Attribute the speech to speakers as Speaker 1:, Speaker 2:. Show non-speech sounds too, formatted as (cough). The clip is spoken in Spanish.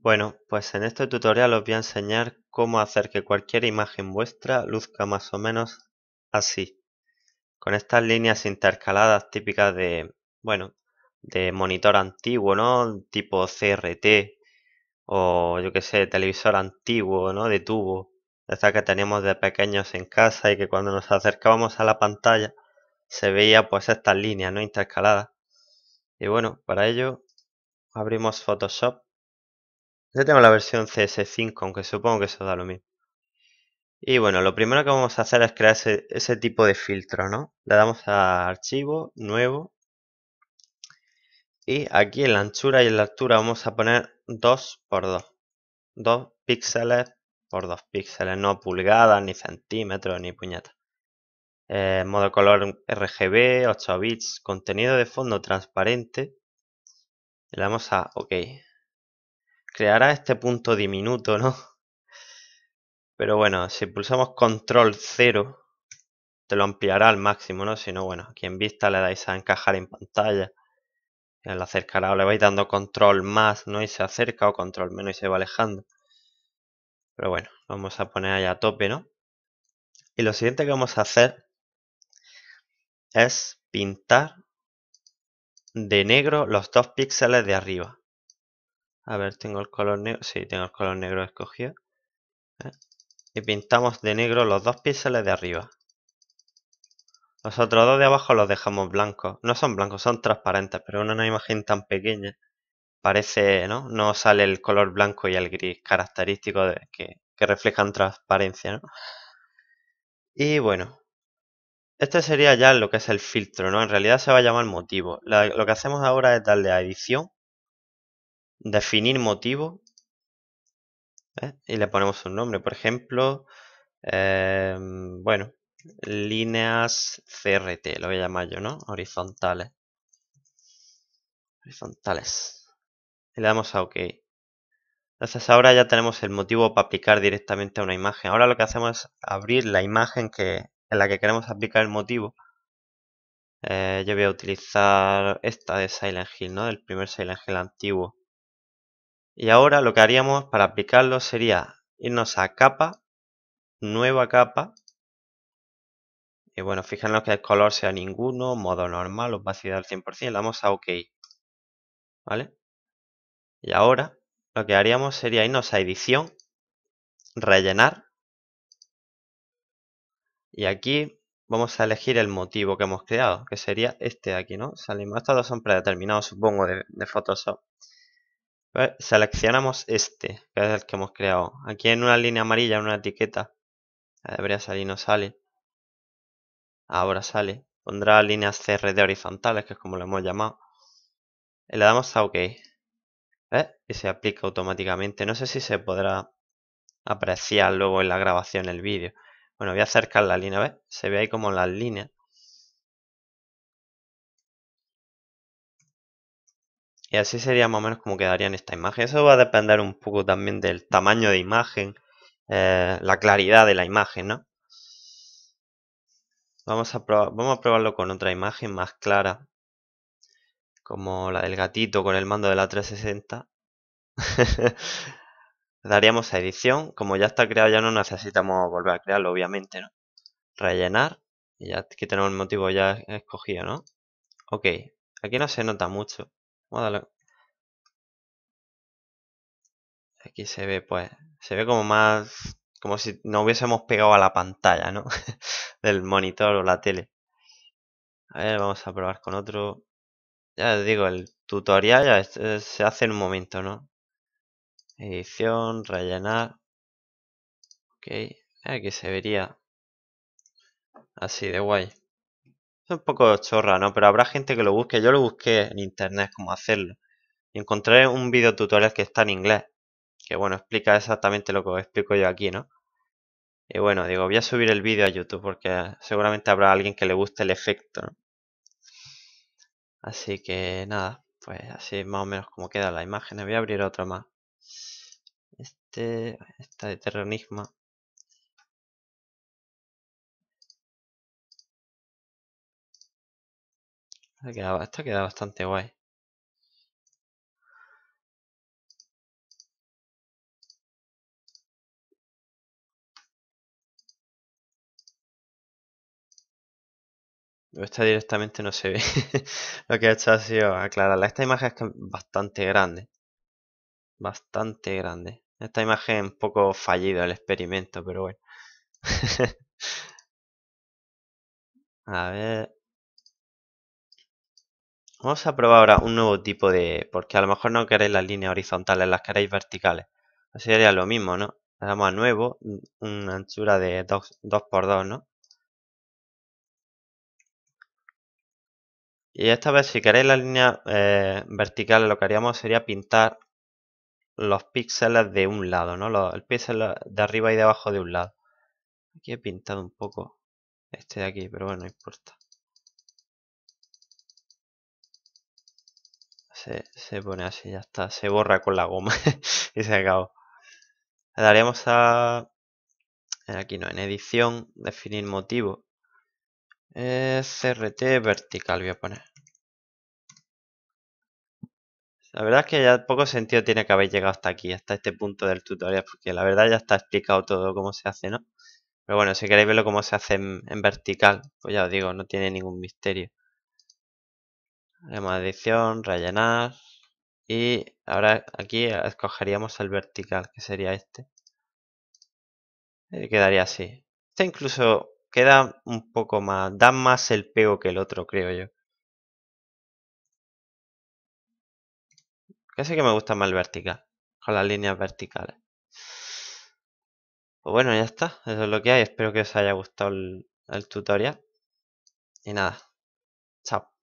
Speaker 1: Bueno, pues en este tutorial os voy a enseñar cómo hacer que cualquier imagen vuestra luzca más o menos así. Con estas líneas intercaladas típicas de, bueno, de monitor antiguo, ¿no? Tipo CRT o yo que sé, televisor antiguo, ¿no? De tubo. Esta que teníamos de pequeños en casa y que cuando nos acercábamos a la pantalla se veía pues estas líneas, ¿no? Intercaladas. Y bueno, para ello abrimos Photoshop yo tengo la versión CS5, aunque supongo que eso da lo mismo. Y bueno, lo primero que vamos a hacer es crear ese, tipo de filtro, ¿no? Le damos a archivo, nuevo. Y aquí en la anchura y en la altura vamos a poner 2 x 2. 2 píxeles por 2 píxeles, no pulgadas, ni centímetros, ni puñetas. Eh, modo color RGB, 8 bits, contenido de fondo transparente. Le damos a OK creará este punto diminuto, ¿no? Pero bueno, si pulsamos control 0, te lo ampliará al máximo, ¿no? Si no, bueno, aquí en vista le dais a encajar en pantalla. Le acercará o le vais dando control más, ¿no? Y se acerca o control menos y se va alejando. Pero bueno, vamos a poner ahí a tope, ¿no? Y lo siguiente que vamos a hacer es pintar de negro los dos píxeles de arriba. A ver, tengo el color negro. Sí, tengo el color negro escogido. ¿eh? Y pintamos de negro los dos píxeles de arriba. Los otros dos de abajo los dejamos blancos. No son blancos, son transparentes, pero en una imagen tan pequeña parece, ¿no? No sale el color blanco y el gris característico de, que, reflejan transparencia, ¿no? Y bueno, este sería ya lo que es el filtro, ¿no? En realidad se va a llamar motivo. lo que hacemos ahora es darle a edición definir motivo ¿eh? y le ponemos un nombre. Por ejemplo, em, bueno, líneas CRT, lo voy a llamar yo, ¿no? Horizontales. Horizontales. Y le damos a OK. Entonces ahora ya tenemos el motivo para aplicar directamente a una imagen. Ahora lo que hacemos es abrir la imagen que, en la que queremos aplicar el motivo. Eh, yo voy a utilizar esta de Silent Hill, ¿no? El primer Silent Hill antiguo. Y ahora lo que haríamos para aplicarlo sería irnos a capa, nueva capa. Y bueno, fijarnos que el color sea ninguno, modo normal, opacidad al 100%, le damos a OK. ¿Vale? Y ahora lo que haríamos sería irnos a edición, rellenar. Y aquí vamos a elegir el motivo que hemos creado, que sería este aquí, ¿no? Salimos, estos dos son predeterminados, supongo, de Photoshop. Seleccionamos este, que es el que hemos creado. Aquí en una línea amarilla, en una etiqueta. Ah, debería salir, no sale. Ahora sale. Pondrá líneas CRD horizontales, que es como lo hemos llamado. le damos a OK. Y se aplica automáticamente. No sé si se podrá apreciar luego en la grabación el vídeo. Bueno, voy a acercar la línea, Se ve ahí como las líneas. Y así sería más o menos como quedaría en esta imagen. Eso va a depender un poco también del tamaño de imagen, eh, la claridad de la imagen, ¿no? Vamos a, vamos a probarlo con otra imagen más clara, como la del gatito con el mando de la 360. (laughs) Daríamos a edición, como ya está creado ya no necesitamos volver a crearlo, obviamente, ¿no? Rellenar, y ya aquí tenemos el motivo ya escogido, ¿no? Ok, aquí no se nota mucho, Aquí se ve, pues, se ve como más, como si no hubiésemos pegado a la pantalla, ¿no? (laughs) Del monitor o la tele. A ver, vamos a probar con otro. Ya os digo, el tutorial ya se hace en un momento, ¿no? Edición, rellenar. Ok, aquí se vería así de guay un poco chorra, ¿no? Pero habrá gente que lo busque. Yo lo busqué en internet cómo hacerlo. Y encontré un video tutorial que está en inglés. Que bueno, explica exactamente lo que os explico yo aquí, ¿no? Y bueno, digo, voy a subir el vídeo a YouTube porque seguramente habrá alguien que le guste el efecto, Así que nada, pues así más o menos como queda la imagen. Voy a abrir otra más. Este, esta de terrorismo. Esto queda, quedado bastante guay. Esta directamente no se ve. (laughs) Lo que ha hecho ha sido aclararla. Esta imagen es bastante grande. Bastante grande. Esta imagen es un poco fallido el experimento, pero bueno. (laughs) A ver. Vamos a probar ahora un nuevo tipo de... Porque a lo mejor no queréis las líneas horizontales, las queréis verticales. Así sería lo mismo, ¿no? Le damos a nuevo, una anchura de 2, x ¿no? Y esta vez si queréis las líneas eh, verticales lo que haríamos sería pintar los píxeles de un lado, ¿no? el píxel de arriba y de abajo de un lado. Aquí he pintado un poco este de aquí, pero bueno, no importa. se, pone así, ya está. Se borra con la goma (laughs) y se acabó. Le daríamos a... Aquí no, en edición, definir motivo. Eh, CRT vertical voy a poner. La verdad es que ya poco sentido tiene que haber llegado hasta aquí, hasta este punto del tutorial, porque la verdad ya está explicado todo cómo se hace, ¿no? Pero bueno, si queréis verlo cómo se hace en vertical, pues ya os digo, no tiene ningún misterio la edición, rellenar y ahora aquí escogeríamos el vertical que sería este quedaría así. Este incluso queda un poco más, da más el pego que el otro creo yo. Casi que me gusta más el vertical, con las líneas verticales. Pues bueno, ya está, eso es lo que hay, espero que os haya gustado el, el tutorial. Y nada, chao.